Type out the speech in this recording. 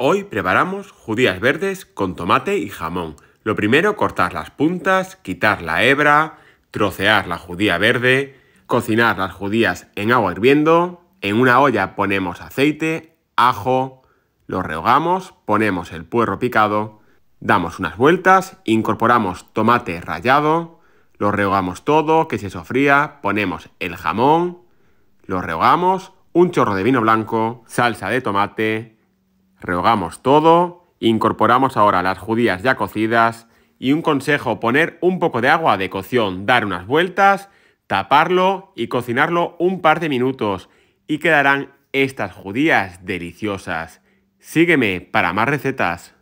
Hoy preparamos judías verdes con tomate y jamón. Lo primero cortar las puntas, quitar la hebra, trocear la judía verde, cocinar las judías en agua hirviendo, en una olla ponemos aceite, ajo, lo rehogamos, ponemos el puerro picado, damos unas vueltas, incorporamos tomate rallado, lo rehogamos todo, que se sofría, ponemos el jamón, lo rehogamos, un chorro de vino blanco, salsa de tomate, Rehogamos todo, incorporamos ahora las judías ya cocidas y un consejo, poner un poco de agua de cocción, dar unas vueltas, taparlo y cocinarlo un par de minutos y quedarán estas judías deliciosas. Sígueme para más recetas.